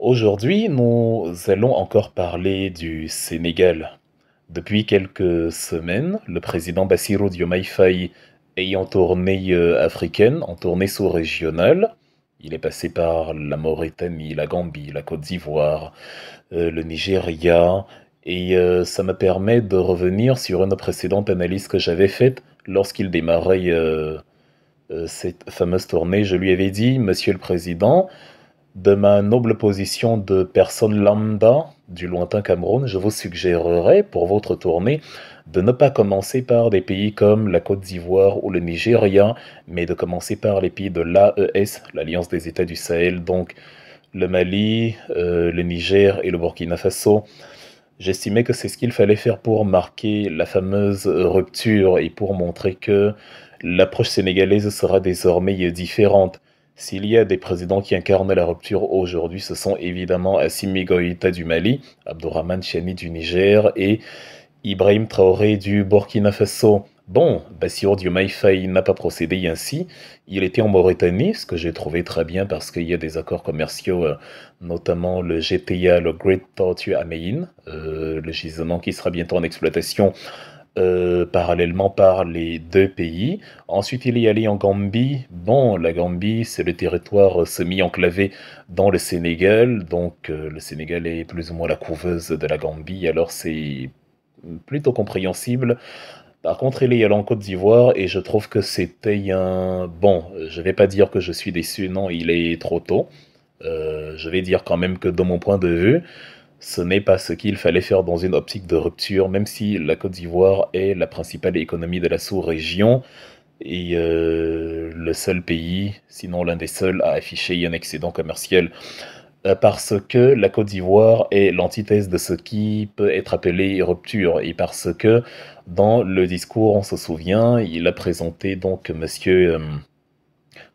Aujourd'hui, nous allons encore parler du Sénégal. Depuis quelques semaines, le président Bassirou Diomaye Faye ayant tournée euh, africaine, en tournée sous-régionale, il est passé par la Mauritanie, la Gambie, la Côte d'Ivoire, euh, le Nigeria, et euh, ça me permet de revenir sur une précédente analyse que j'avais faite lorsqu'il démarrait cette fameuse tournée. Je lui avais dit, Monsieur le Président, de ma noble position de personne lambda du lointain Cameroun, je vous suggérerais pour votre tournée de ne pas commencer par des pays comme la Côte d'Ivoire ou le Nigeria, mais de commencer par les pays de l'AES, l'Alliance des États du Sahel, donc le Mali, euh, le Niger et le Burkina Faso. J'estimais que c'est ce qu'il fallait faire pour marquer la fameuse rupture et pour montrer que l'approche sénégalaise sera désormais différente. S'il y a des présidents qui incarnent la rupture aujourd'hui, ce sont évidemment Assimi Goïta du Mali, Abdourahmane Chani du Niger et Ibrahim Traoré du Burkina Faso. Bon, Bassirou Diomaye Faye n'a pas procédé ainsi. Il était en Mauritanie, ce que j'ai trouvé très bien parce qu'il y a des accords commerciaux, euh, notamment le GTA, le Great Tortue Amein, euh, le gisement qui sera bientôt en exploitation euh, parallèlement par les deux pays. Ensuite, il est allé en Gambie. Bon, la Gambie, c'est le territoire euh, semi-enclavé dans le Sénégal, donc euh, le Sénégal est plus ou moins la couveuse de la Gambie, alors c'est plutôt compréhensible. Par contre, il est allé en Côte d'Ivoire et je trouve que c'était un... Bon, je vais pas dire que je suis déçu, non, il est trop tôt. je vais dire quand même que de mon point de vue, ce n'est pas ce qu'il fallait faire dans une optique de rupture, même si la Côte d'Ivoire est la principale économie de la sous-région et euh, le seul pays, sinon l'un des seuls, à afficher un excédent commercial. Euh, parce que la Côte d'Ivoire est l'antithèse de ce qui peut être appelé rupture, et parce que dans le discours, on se souvient, il a présenté donc M.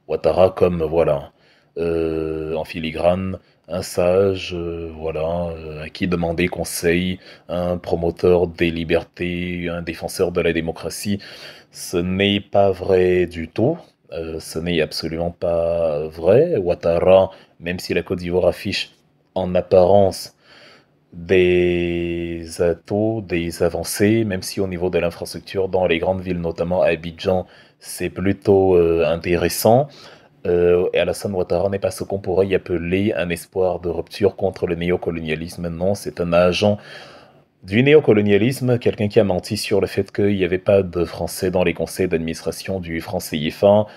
Ouattara comme voilà euh, en filigrane un sage, euh, voilà, euh, à qui demander conseil, un promoteur des libertés, un défenseur de la démocratie. Ce n'est pas vrai du tout. Euh, ce n'est absolument pas vrai. Ouattara, même si la Côte d'Ivoire affiche en apparence des atouts, des avancées, même si au niveau de l'infrastructure dans les grandes villes, notamment Abidjan, c'est plutôt intéressant euh, Alassane Ouattara n'est pas ce qu'on pourrait y appeler un espoir de rupture contre le néocolonialisme. Non, c'est un agent du néocolonialisme, quelqu'un qui a menti sur le fait qu'il n'y avait pas de Français dans les conseils d'administration du français IFA.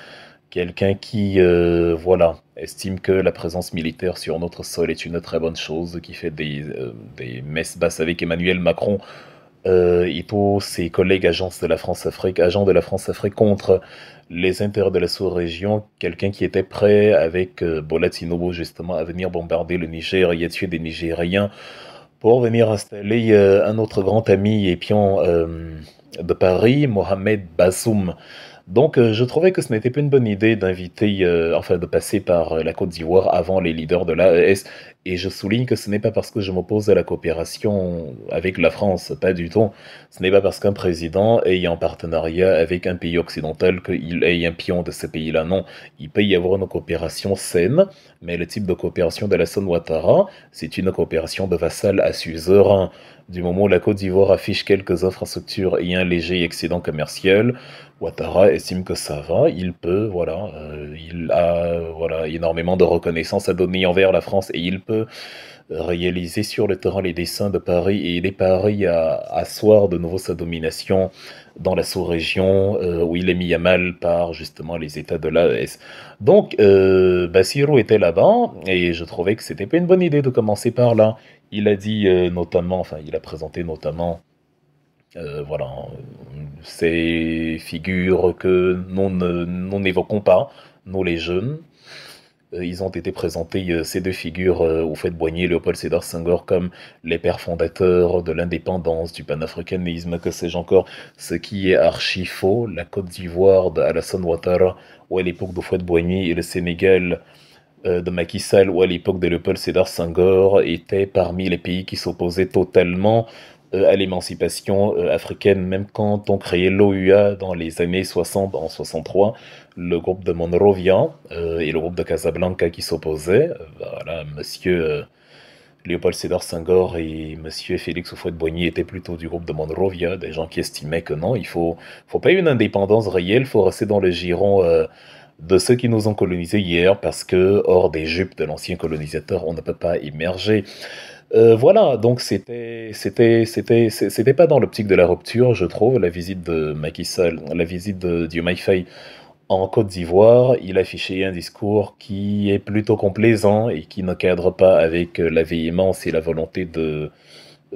quelqu'un qui, euh, voilà, estime que la présence militaire sur notre sol est une très bonne chose, qui fait des euh, messes basses avec Emmanuel Macron euh, Ito ses collègues agents de la France-Afrique, agents de la France-Afrique contre les intérêts de la sous-région, quelqu'un qui était prêt avec euh, justement à venir bombarder le Niger et à tuer des Nigériens pour venir installer euh, un autre grand ami épion euh, de Paris, Mohamed Bassoum. Donc, je trouvais que ce n'était pas une bonne idée d'inviter, enfin, de passer par la Côte d'Ivoire avant les leaders de l'AES. Et je souligne que ce n'est pas parce que je m'oppose à la coopération avec la France, pas du tout. Ce n'est pas parce qu'un président ayant un partenariat avec un pays occidental qu'il ait un pion de ce pays-là. Non, il peut y avoir une coopération saine, mais le type de coopération de la Ouattara, c'est une coopération de vassal à suzerain. Du moment où la Côte d'Ivoire affiche quelques infrastructures et un léger excédent commercial, Ouattara estime que ça va, il peut, voilà, euh, il a voilà, énormément de reconnaissance à donner envers la France et il peut euh, réaliser sur le terrain les dessins de Paris et est Paris à asseoir de nouveau sa domination dans la sous-région euh, où il est mis à mal par justement les États de l'AES. Donc euh, était là-bas et je trouvais que c'était pas une bonne idée de commencer par là. Il a dit euh, notamment, enfin il a présenté notamment voilà, ces figures que nous n'évoquons pas, nous les jeunes, euh, ils ont été présentés, euh, ces deux figures, euh, au fait Boigny et Léopold Sédar Senghor, comme les pères fondateurs de l'indépendance, du panafricanisme, que sais-je encore, ce qui est archi faux. La Côte d'Ivoire d'Alassane Ouattara, ou à l'époque d'Oufet Boigny, et le Sénégal de Macky Sall, ou à l'époque de Léopold Sédar Senghor, étaient parmi les pays qui s'opposaient totalement euh, à l'émancipation euh, africaine. Même quand on créait l'OUA dans les années 60, en 63, le groupe de Monrovia euh, et le groupe de Casablanca qui s'opposaient, voilà, monsieur... Léopold Sédar Senghor et Monsieur Félix Houphouët-Boigny étaient plutôt du groupe de Monrovia, des gens qui estimaient que non, il faut, faut pas une indépendance réelle, faut rester dans le giron de ceux qui nous ont colonisés hier, parce que hors des jupes de l'ancien colonisateur, on ne peut pas émerger. Euh, voilà, donc c'était, pas dans l'optique de la rupture, je trouve, la visite de Macky Sall, la visite de my en Côte d'Ivoire, il affichait un discours qui est plutôt complaisant et qui ne cadre pas avec euh, la véhémence et la volonté de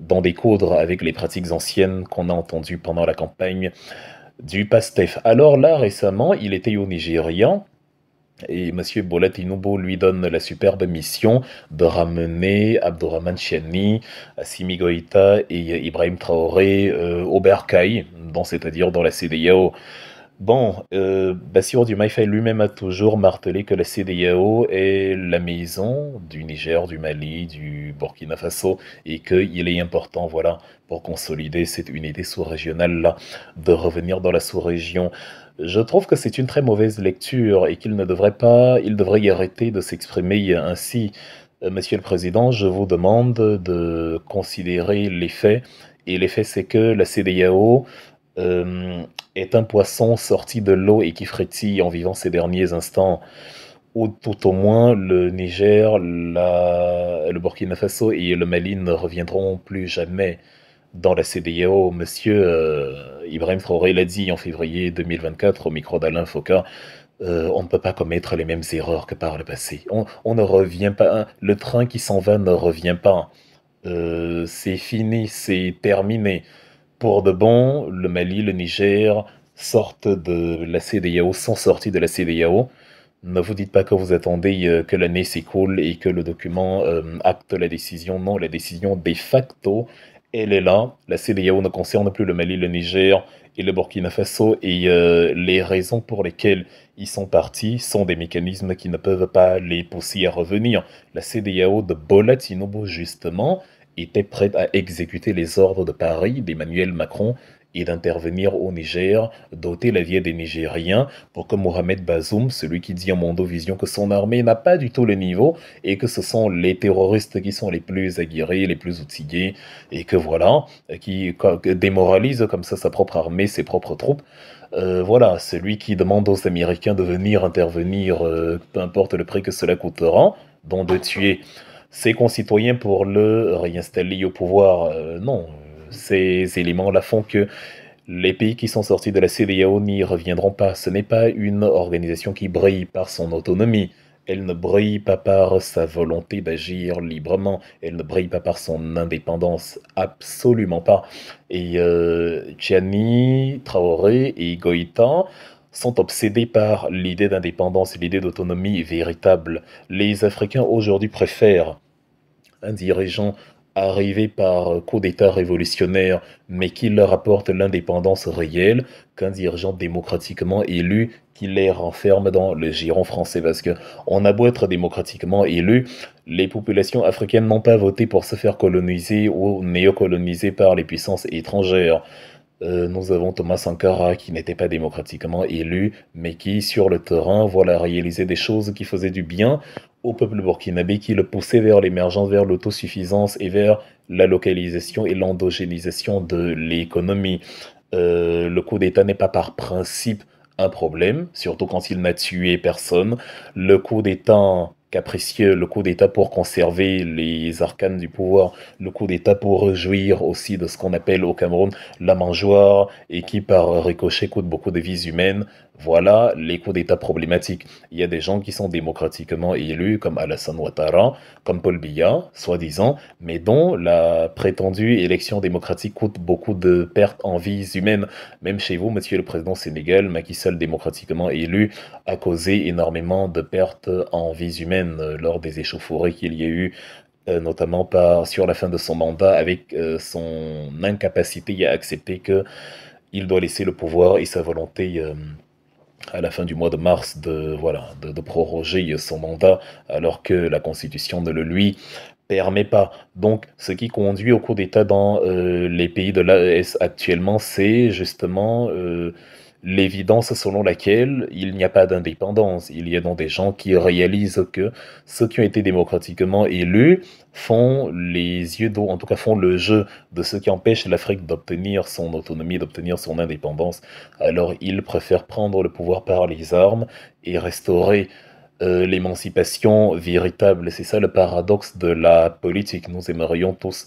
d'en découdre avec les pratiques anciennes qu'on a entendues pendant la campagne du PASTEF. Alors là, récemment, il était au Nigérian et M. lui donne la superbe mission de ramener Abdurrahman Chani, Simi Goïta et Ibrahim Traoré euh, au Berkay, c'est-à-dire dans la CDAO. Bon, euh, Bassirou Diomaye lui-même a toujours martelé que la CDAO est la maison du Niger, du Mali, du Burkina Faso et qu'il est important, voilà, pour consolider cette unité sous-régionale-là, de revenir dans la sous-région. Je trouve que c'est une très mauvaise lecture et qu'il ne devrait pas, il devrait y arrêter de s'exprimer ainsi. Euh, Monsieur le Président, je vous demande de considérer les faits. Et les faits, c'est que la CDAO euh, est un poisson sorti de l'eau et qui frétille en vivant ses derniers instants. Ou tout au moins, le Niger, le Burkina Faso et le Mali ne reviendront plus jamais dans la CDAO, monsieur euh, Ibrahim Traoré l'a dit en février 2024 au micro d'Alain Foucault, euh, on ne peut pas commettre les mêmes erreurs que par le passé. On, ne revient pas, hein, le train qui s'en va ne revient pas. Euh, c'est fini, c'est terminé. Pour de bon, le Mali, le Niger sortent de la CDAO, sont sortis de la CDAO. Ne vous dites pas que vous attendez que l'année s'écoule et que le document acte la décision. Non, la décision de facto elle est là. La CDAO ne concerne plus le Mali, le Niger et le Burkina Faso. Et euh, les raisons pour lesquelles ils sont partis sont des mécanismes qui ne peuvent pas les pousser à revenir. La CDAO de Bola justement, était prête à exécuter les ordres de Paris d'Emmanuel Macron et d'intervenir au Niger, doter la vie des Nigériens pour que Mohamed Bazoum, celui qui dit en Mondo Vision que son armée n'a pas du tout le niveau et que ce sont les terroristes qui sont les plus aguerris, les plus outillés et que voilà, qui démoralise comme ça sa propre armée, ses propres troupes. Euh, voilà, celui qui demande aux Américains de venir intervenir, euh, peu importe le prix que cela coûtera, dont de tuer ses concitoyens pour le réinstaller au pouvoir, euh, non, ces éléments-là font que les pays qui sont sortis de la CDAO n'y reviendront pas. Ce n'est pas une organisation qui brille par son autonomie. Elle ne brille pas par sa volonté d'agir librement, elle ne brille pas par son indépendance, absolument pas. Et euh, Traoré et Goïtan sont obsédés par l'idée d'indépendance et l'idée d'autonomie véritable. Les Africains aujourd'hui préfèrent un dirigeant arrivés par euh, coup d'État révolutionnaire, mais qui leur apporte l'indépendance réelle qu'un dirigeant démocratiquement élu qui les renferme dans le giron français. Parce qu'on on a beau être démocratiquement élu, les populations africaines n'ont pas voté pour se faire coloniser ou néocoloniser par les puissances étrangères. Euh, nous avons Thomas Sankara qui n'était pas démocratiquement élu, mais qui, sur le terrain, voilà, réalisait des choses qui faisaient du bien au peuple burkinabé, qui le poussait vers l'émergence, vers l'autosuffisance et vers la localisation et l'endogénisation de l'économie. Euh, le coup d'État n'est pas par principe un problème, surtout quand il n'a tué personne. Le coup d'État capricieux, le coup d'État pour conserver les arcanes du pouvoir, le coup d'État pour jouir aussi de ce qu'on appelle au Cameroun la mangeoire et qui par ricochet coûte beaucoup de vies humaines, voilà les coups d'État problématiques. Il y a des gens qui sont démocratiquement élus, comme Alassane Ouattara, comme Paul Biya, soi-disant, mais dont la prétendue élection démocratique coûte beaucoup de pertes en vies humaines. Même chez vous, monsieur le président Sénégal, Macky Sall, démocratiquement élu, a causé énormément de pertes en vies humaines lors des échauffourées qu'il y a eu euh, notamment sur la fin de son mandat avec euh, son incapacité à accepter qu'il doit laisser le pouvoir et sa volonté euh, à la fin du mois de mars de, voilà, de, proroger son mandat alors que la Constitution ne le lui permet pas. Donc ce qui conduit au coup d'État dans euh, les pays de l'AS e actuellement, c'est justement euh, l'évidence selon laquelle il n'y a pas d'indépendance. Il y a donc des gens qui réalisent que ceux qui ont été démocratiquement élus font les yeux d'eau, en tout cas font le jeu de ceux qui empêchent l'Afrique d'obtenir son autonomie, d'obtenir son indépendance. Alors ils préfèrent prendre le pouvoir par les armes et restaurer euh, l'émancipation véritable. C'est ça le paradoxe de la politique. Nous aimerions tous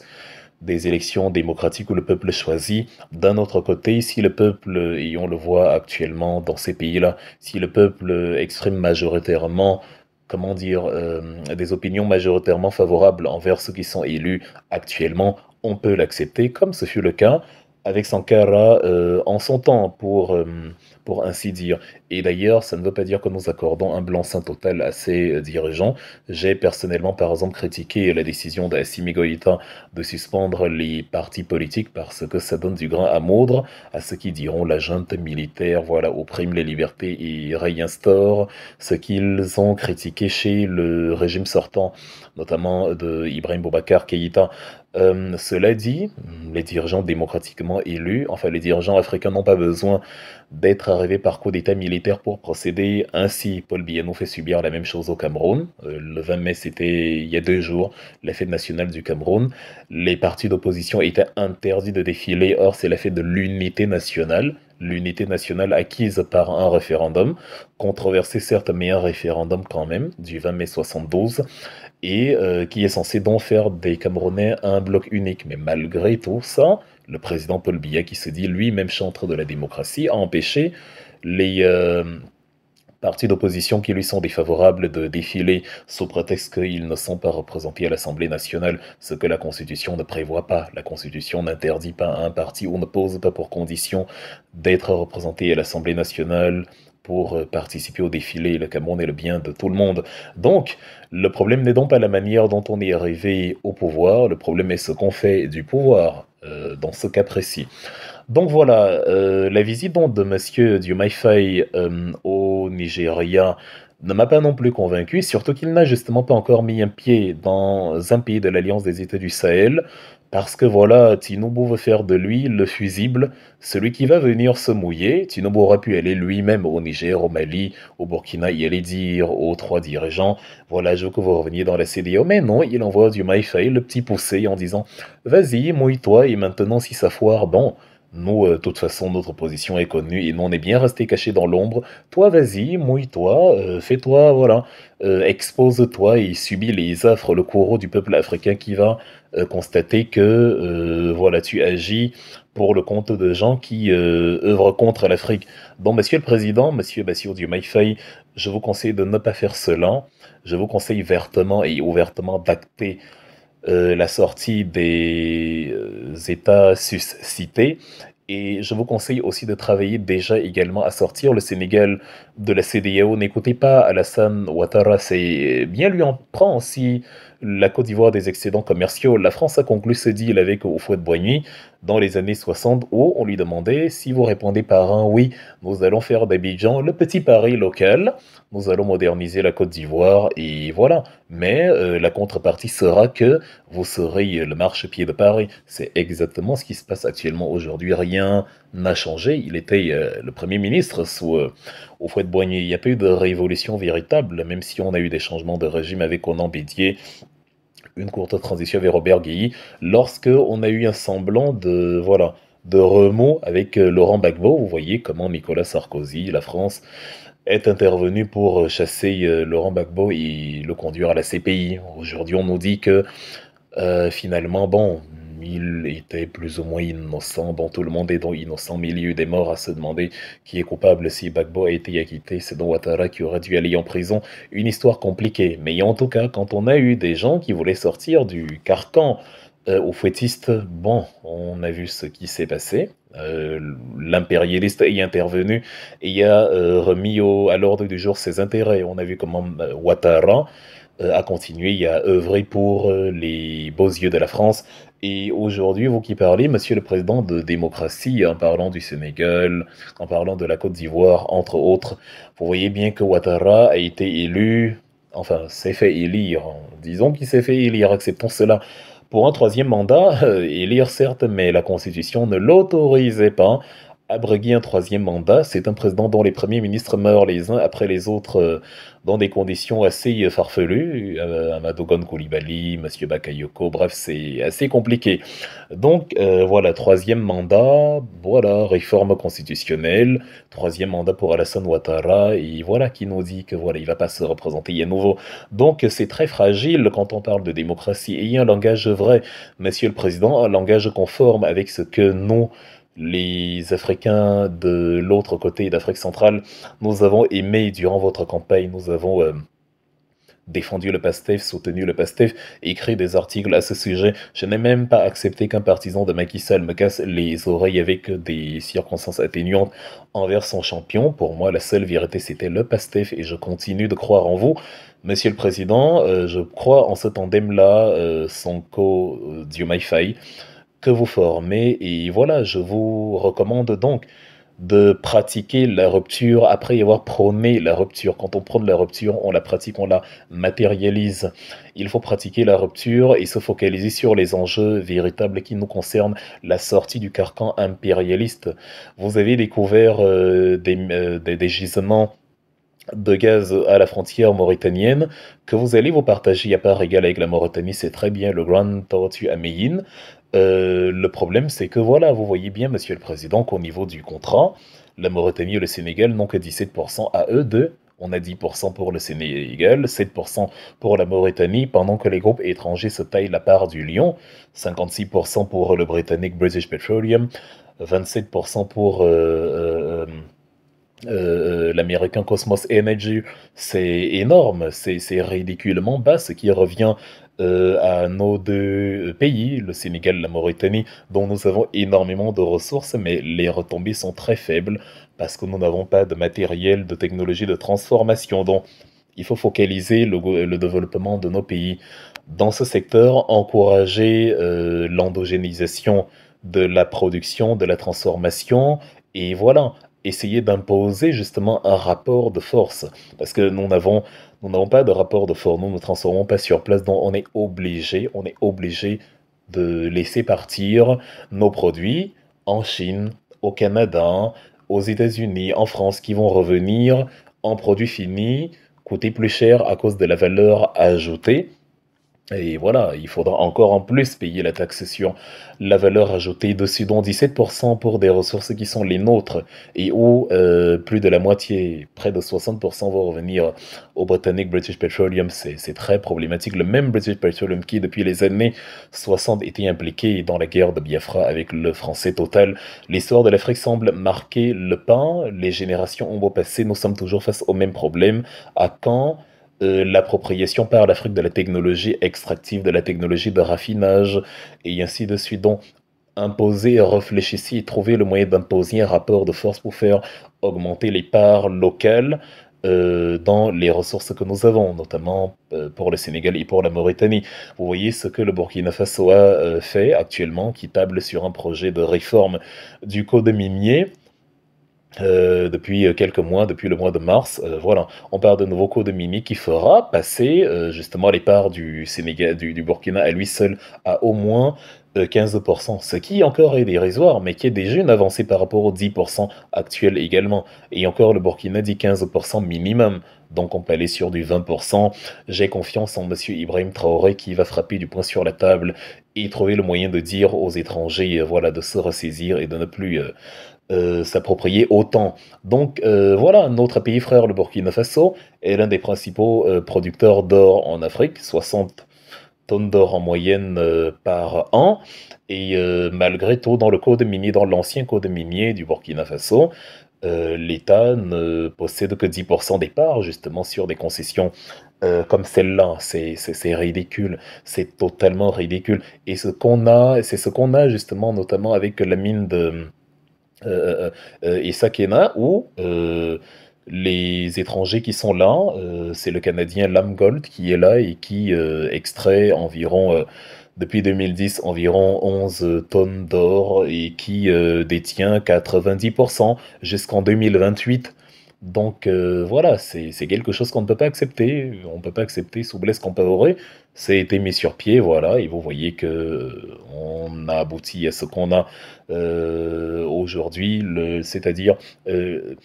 des élections démocratiques où le peuple choisit. D'un autre côté, si le peuple, et on le voit actuellement dans ces pays-là, si le peuple exprime majoritairement comment dire, euh, des opinions majoritairement favorables envers ceux qui sont élus actuellement, on peut l'accepter, comme ce fut le cas avec Sankara euh, en son temps, pour, euh, pour ainsi dire. Et d'ailleurs, ça ne veut pas dire que nous accordons un blanc-seing total à ces euh, dirigeants. J'ai personnellement, par exemple, critiqué la décision d'Assim Goïta de suspendre les partis politiques parce que ça donne du grain à moudre à ceux qui diront la junte militaire, voilà, opprime les libertés et réinstaure ce qu'ils ont critiqué chez le régime sortant, notamment de Ibrahim Boubacar Keïta. Euh, cela dit, les dirigeants démocratiquement élus, enfin les dirigeants africains n'ont pas besoin d'être arrivés par coup d'État militaire pour procéder. Ainsi, Paul Biano fait subir la même chose au Cameroun. Euh, le 20 mai, c'était il y a deux jours, la fête nationale du Cameroun. Les partis d'opposition étaient interdits de défiler, or c'est la fête de l'unité nationale l'unité nationale acquise par un référendum, controversé certes, mais un référendum quand même, du 20 mai 72, et euh, qui est censé donc faire des Camerounais un bloc unique. Mais malgré tout ça, le président Paul Biya, qui se dit lui-même chantre de la démocratie, a empêché les, euh, partis d'opposition qui lui sont défavorables de défiler sous prétexte qu'ils ne sont pas représentés à l'Assemblée nationale, ce que la Constitution ne prévoit pas. La Constitution n'interdit pas à un parti ou ne pose pas pour condition d'être représenté à l'Assemblée nationale pour euh, participer au défilé. Le Cameroun est le bien de tout le monde. Donc, le problème n'est donc pas la manière dont on est arrivé au pouvoir, le problème est ce qu'on fait du pouvoir euh, dans ce cas précis. Donc voilà, euh, la visite de M. du au ne m'a pas non plus convaincu, surtout qu'il n'a justement pas encore mis un pied dans un pays de l'Alliance des États du Sahel, parce que voilà, Tinubu veut faire de lui le fusible, celui qui va venir se mouiller. Tinubu aurait pu aller lui-même au Niger, au Mali, au Burkina et aller dire aux trois dirigeants Voilà, je veux que vous reveniez dans la CDO. Mais non, il envoie du MyFail, le petit poussé, en disant Vas-y, mouille-toi, et maintenant si ça foire, bon. Nous, euh, de toute façon, notre position est connue et nous, on est bien resté caché dans l'ombre. Toi, vas-y, mouille-toi, euh, fais-toi, voilà, euh, expose-toi et subis les affres, le courroux du peuple africain qui va constater que, voilà, tu agis pour le compte de gens qui œuvrent contre l'Afrique. Bon, monsieur le Président, monsieur Bassiou du je vous conseille de ne pas faire cela. Je vous conseille vertement et ouvertement d'acter euh, la sortie des euh, États suscités. Et je vous conseille aussi de travailler déjà également à sortir le Sénégal de la CDAO. N'écoutez pas Alassane Ouattara, c'est bien lui en prend aussi la Côte d'Ivoire des excédents commerciaux, la France a conclu ce deal avec de Boigny dans les années 60 où on lui demandait si vous répondez par un oui, nous allons faire d'Abidjan le petit Paris local, nous allons moderniser la Côte d'Ivoire et voilà. Mais euh, la contrepartie sera que vous serez le marchepied de Paris. C'est exactement ce qui se passe actuellement aujourd'hui. Rien n'a changé. Il était euh, le Premier ministre sous euh, de Boigny. Il n'y a pas eu de révolution véritable, même si on a eu des changements de régime avec Onan Bédier une courte transition vers Robert Guilly, lorsque on a eu un semblant de voilà de remous avec euh, Laurent Gbagbo. Vous voyez comment Nicolas Sarkozy, la France, est intervenu pour euh, chasser euh, Laurent Gbagbo et le conduire à la CPI. Aujourd'hui, on nous dit que finalement, bon, il était plus ou moins innocent, Bon, tout le monde est dans innocent, milieu des morts à se demander qui est coupable si Bagbo a été acquitté. C'est donc Ouattara qui aurait dû aller en prison. Une histoire compliquée. Mais en tout cas, quand on a eu des gens qui voulaient sortir du carcan au euh, aux fouettistes, bon, on a vu ce qui s'est passé. Euh, l'impérialiste est intervenu et a euh, remis au, à l'ordre du jour ses intérêts. On a vu comment Ouattara euh, a continué à œuvrer pour euh, les beaux yeux de la France. Et aujourd'hui, vous qui parlez, monsieur le président, de démocratie, en parlant du Sénégal, en parlant de la Côte d'Ivoire, entre autres, vous voyez bien que Ouattara a été élu, enfin, s'est fait élire, disons qu'il s'est fait élire, acceptons cela, pour un troisième mandat, euh, élire certes, mais la Constitution ne l'autorisait pas abreguer un troisième mandat. C'est un président dont les premiers ministres meurent les uns après les autres euh, dans des conditions assez euh, farfelues. Euh, Amadogon Koulibaly, Monsieur Bakayoko, bref, c'est assez compliqué. Donc voilà, troisième mandat, voilà, réforme constitutionnelle, troisième mandat pour Alassane Ouattara, et voilà qui nous dit que voilà, il va pas se représenter à nouveau. Donc c'est très fragile quand on parle de démocratie. Ayez un langage vrai, Monsieur le Président, un langage conforme avec ce que nous les Africains de l'autre côté d'Afrique centrale, nous avons aimé durant votre campagne, nous avons euh, défendu le PASTEF, soutenu le PASTEF, écrit des articles à ce sujet. Je n'ai même pas accepté qu'un partisan de Macky Sall me casse les oreilles avec des circonstances atténuantes envers son champion. Pour moi, la seule vérité, c'était le PASTEF et je continue de croire en vous. Monsieur le Président, euh, je crois en ce tandem-là, euh, Sanko euh, Diomaye vous formez. Et voilà, je vous recommande donc de pratiquer la rupture après y avoir prôné la rupture. Quand on prône la rupture, on la pratique, on la matérialise. Il faut pratiquer la rupture et se focaliser sur les enjeux véritables qui nous concernent, la sortie du carcan impérialiste. Vous avez découvert euh, des, euh, gisements de gaz à la frontière mauritanienne que vous allez vous partager à part égale avec la Mauritanie, c'est très bien le Grand Tortue à euh, le problème, c'est que voilà, vous voyez bien, Monsieur le Président, qu'au niveau du contrat, la Mauritanie et le Sénégal n'ont que 17% à eux deux, on a 10% pour le Sénégal, 7% pour la Mauritanie, pendant que les groupes étrangers se taillent la part du lion, 56% pour le britannique British Petroleum, 27% pour euh, euh, l'américain Cosmos Energy. C'est énorme, c'est ridiculement bas, ce qui revient euh, à nos deux euh, pays, le Sénégal la Mauritanie, dont nous avons énormément de ressources, mais les retombées sont très faibles parce que nous n'avons pas de matériel, de technologie de transformation. Donc, il faut focaliser le, développement de nos pays. Dans ce secteur, encourager euh, l'endogénisation de la production, de la transformation, et voilà, essayer d'imposer justement un rapport de force. Parce que nous n'avons nous n'avons pas de rapport de force, nous ne transformons pas sur place, donc on est obligé, on est obligé de laisser partir nos produits en Chine, au Canada, aux États-Unis, en France, qui vont revenir en produits finis, coûter plus cher à cause de la valeur ajoutée et voilà, il faudra encore en plus payer la taxe sur la valeur ajoutée dessus, dont 17% pour des ressources qui sont les nôtres et où euh, plus de la moitié, près de 60% vont revenir au Britannique British Petroleum. C'est très problématique. Le même British Petroleum qui, depuis les années 60, était impliqué dans la guerre de Biafra avec le français Total. L'histoire de l'Afrique semble marquer le pas. Les générations ont beau passer, nous sommes toujours face au même problème. À quand euh, l'appropriation par l'Afrique de la technologie extractive, de la technologie de raffinage, et ainsi de suite. Donc, imposer, réfléchir, trouver le moyen d'imposer un rapport de force pour faire augmenter les parts locales euh, dans les ressources que nous avons, notamment euh, pour le Sénégal et pour la Mauritanie. Vous voyez ce que le Burkina Faso a fait actuellement, qui table sur un projet de réforme du code minier euh, depuis euh, quelques mois, depuis le mois de mars. Euh, voilà, on parle de nouveau coup de Mimi qui fera passer justement les parts du Sénégal, du, Burkina à lui seul à au moins 15%, ce qui encore est dérisoire, mais qui est déjà une avancée par rapport aux 10% actuels également. Et encore, le Burkina dit 15% minimum. Donc on peut aller sur du 20%. J'ai confiance en Monsieur Ibrahim Traoré qui va frapper du poing sur la table et trouver le moyen de dire aux étrangers voilà, de se ressaisir et de ne plus euh, s'approprier autant. Donc euh, voilà, notre pays frère, le Burkina Faso, est l'un des principaux euh, producteurs d'or en Afrique, 60 tonnes d'or en moyenne par an. Et malgré tout, dans le code minier, dans l'ancien code minier du Burkina Faso, l'État ne possède que 10% des parts justement sur des concessions comme celle-là. C'est ridicule, c'est totalement ridicule. Et ce qu'on a, c'est ce qu'on a justement notamment avec la mine de euh, euh, euh, et Sakena, où les étrangers qui sont là, c'est le Canadien Lamgold qui est là et qui extrait environ depuis 2010 environ 11 tonnes d'or et qui détient 90% jusqu'en 2028 donc euh, voilà, c'est quelque chose qu'on ne peut pas accepter. On ne peut pas accepter qu'on peut avoir. C'est été mis sur pied, voilà, et vous voyez que euh, on a abouti à ce qu'on a euh, aujourd'hui, c'est-à-dire le,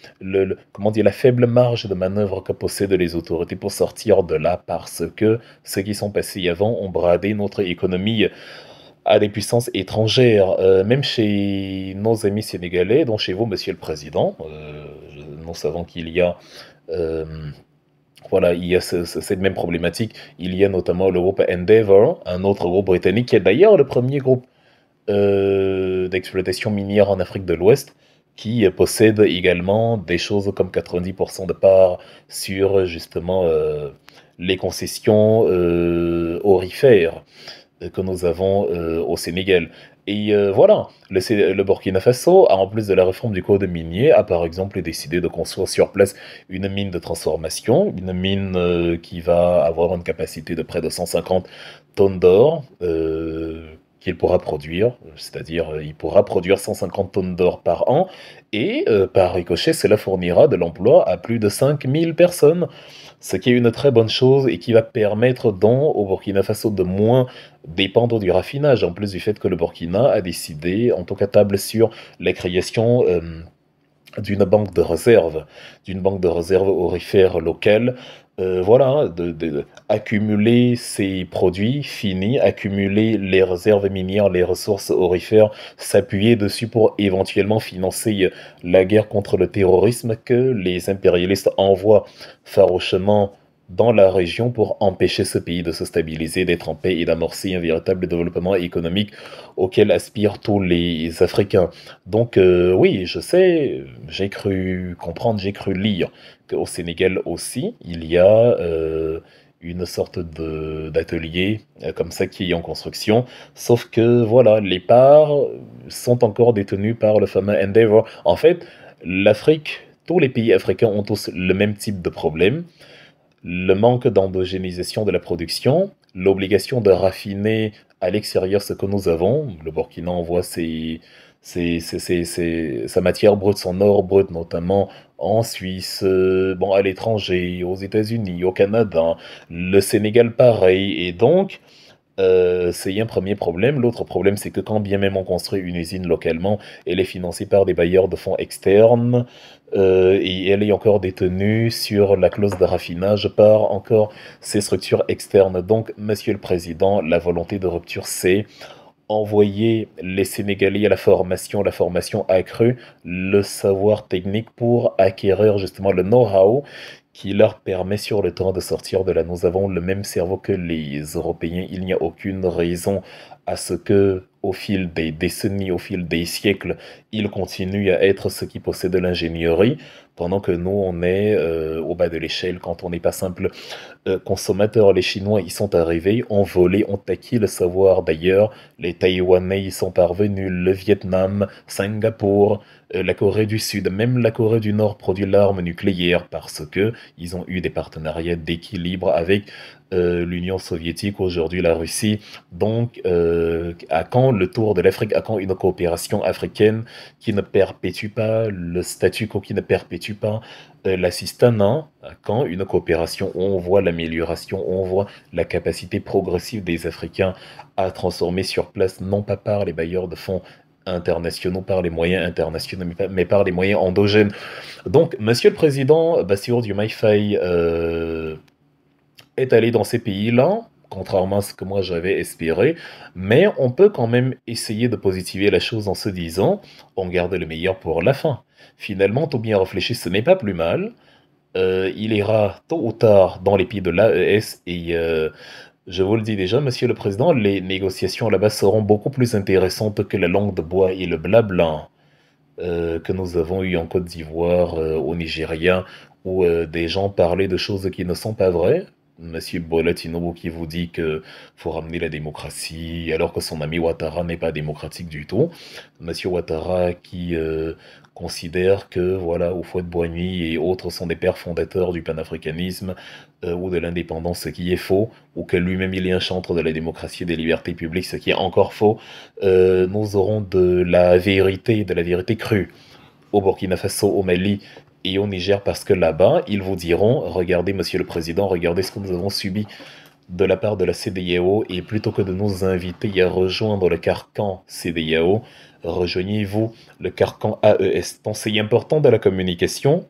comment la faible marge de manœuvre que possèdent les autorités pour sortir de là, parce que ceux qui sont passés avant ont bradé notre économie à des puissances étrangères, même chez nos amis sénégalais, dont chez vous, Monsieur le Président nous savons qu'il y a... Euh, voilà, il cette même problématique. Il y a notamment le groupe Endeavour, un autre groupe britannique qui est d'ailleurs le premier groupe euh, d'exploitation minière en Afrique de l'Ouest, qui possède également des choses comme 90% de parts sur justement euh, les concessions euh, aurifères. Euh, que nous avons euh, au Sénégal. Et euh, voilà, le, Burkina Faso, en plus de la réforme du code minier, a par exemple décidé de construire sur place une mine de transformation, une mine qui va avoir une capacité de près de 150 tonnes d'or qu'il pourra produire, c'est-à-dire il pourra produire 150 tonnes d'or par an, et par ricochet, cela fournira de l'emploi à plus de 5000 personnes ce qui est une très bonne chose et qui va permettre donc au Burkina Faso de moins dépendre du raffinage, en plus du fait que le Burkina a décidé, en tant cas table sur la création... Euh, d'une banque de réserve, d'une banque de réserve aurifère locale euh, voilà, hein, de, accumuler ces produits finis, accumuler les réserves minières, les ressources aurifères, s'appuyer dessus pour éventuellement financer euh, la guerre contre le terrorisme que les impérialistes envoient farouchement dans la région pour empêcher ce pays de se stabiliser, d'être en paix et d'amorcer un véritable développement économique auquel aspirent tous les Africains. Donc euh, oui, je sais, j'ai cru comprendre, j'ai cru lire qu'au Sénégal aussi, il y a... Euh, une sorte de d'atelier euh, comme ça qui est en construction. Sauf que voilà, les parts sont encore détenues par le fameux Endeavor. En fait, l'Afrique, tous les pays africains ont tous le même type de problème le manque d'endogénisation de la production, l'obligation de raffiner à l'extérieur ce que nous avons. Le Burkina envoie sa matière brute, son or brut notamment, en Suisse, euh, bon, à l'étranger, aux États-Unis, au Canada, le Sénégal pareil. Et donc, euh, c'est un premier problème. L'autre problème, c'est que quand bien même on construit une usine localement, elle est financée par des bailleurs de fonds externes euh, et elle est encore détenue sur la clause de raffinage par encore ces structures externes. Donc, Monsieur le Président, la volonté de rupture, c'est envoyer les Sénégalais à la formation, la formation accrue, le savoir technique pour acquérir justement le know-how qui leur permet sur le temps de sortir de là. Nous avons le même cerveau que les Européens. Il n'y a aucune raison à ce que, au fil des décennies, au fil des siècles, ils continuent à être ceux qui possèdent l'ingénierie, pendant que nous, on est euh, au bas de l'échelle quand on n'est pas simple euh, consommateur. Les Chinois, ils sont arrivés, ont volé, ont acquis le savoir. D'ailleurs, les Taïwanais, ils sont parvenus, le Vietnam, Singapour, euh, la Corée du Sud, même la Corée du Nord produit l'arme nucléaire parce que ils ont eu des partenariats d'équilibre avec euh, l'Union soviétique, aujourd'hui la Russie. Donc, euh, à quand le tour de l'Afrique À quand une coopération africaine qui ne perpétue pas le statu quo, qui ne perpétue pas l'assistanat hein? À quand une coopération où on voit l'amélioration, où on voit la capacité progressive des Africains à transformer sur place, non pas par les bailleurs de fonds internationaux, par les moyens internationaux, mais, par les moyens endogènes. Donc, Monsieur le Président, basio du euh, est allé dans ces pays-là, contrairement à ce que moi j'avais espéré, mais on peut quand même essayer de positiver la chose en se disant, on garde le meilleur pour la fin. Finalement, tout bien réfléchi, ce n'est pas plus mal. Euh, il ira tôt ou tard dans les pays de l'AES et euh, je vous le dis déjà, Monsieur le Président, les négociations là-bas seront beaucoup plus intéressantes que la langue de bois et le blabla euh, que nous avons eu en Côte d'Ivoire, euh, au Nigeria, où euh, des gens parlaient de choses qui ne sont pas vraies. Monsieur Bolatinobo qui vous dit que faut ramener la démocratie alors que son ami Ouattara n'est pas démocratique du tout. Monsieur Ouattara qui euh, considère que voilà Oufouet Boigny et autres sont des pères fondateurs du panafricanisme euh, ou de l'indépendance, ce qui est faux, ou que lui-même il est un chantre de la démocratie et des libertés publiques, ce qui est encore faux. Euh, nous aurons de la vérité, de la vérité crue au Burkina Faso, au Mali et au Niger parce que là-bas, ils vous diront, regardez Monsieur le Président, regardez ce que nous avons subi de la part de la CDIAO e et plutôt que de nous inviter à rejoindre le carcan CDIAO, e rejoignez-vous le carcan AES. E Pensée important de la communication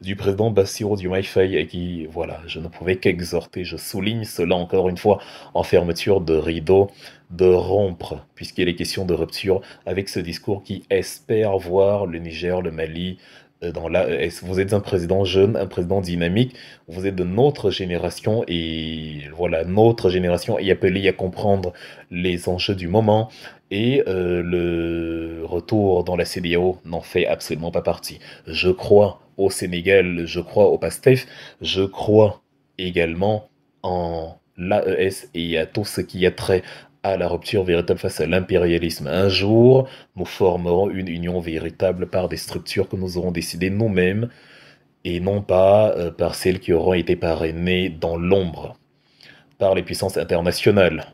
du président du Diomaye et qui, voilà, je ne pouvais qu'exhorter, je souligne cela encore une fois en fermeture de rideau, de rompre, puisqu'il est question de rupture avec ce discours qui espère voir le Niger, le Mali, euh, dans la, euh, vous êtes un président jeune, un président dynamique, vous êtes de notre génération et voilà, notre génération est appelée à comprendre les enjeux du moment et euh, le retour dans la CDAO n'en fait absolument pas partie. Je crois au Sénégal, je crois au PASTEF, je crois également en l'AES et à tout ce qui a trait à la rupture véritable face à l'impérialisme. Un jour, nous formerons une union véritable par des structures que nous aurons décidées nous-mêmes et non pas euh, par celles qui auront été parrainées dans l'ombre par les puissances internationales.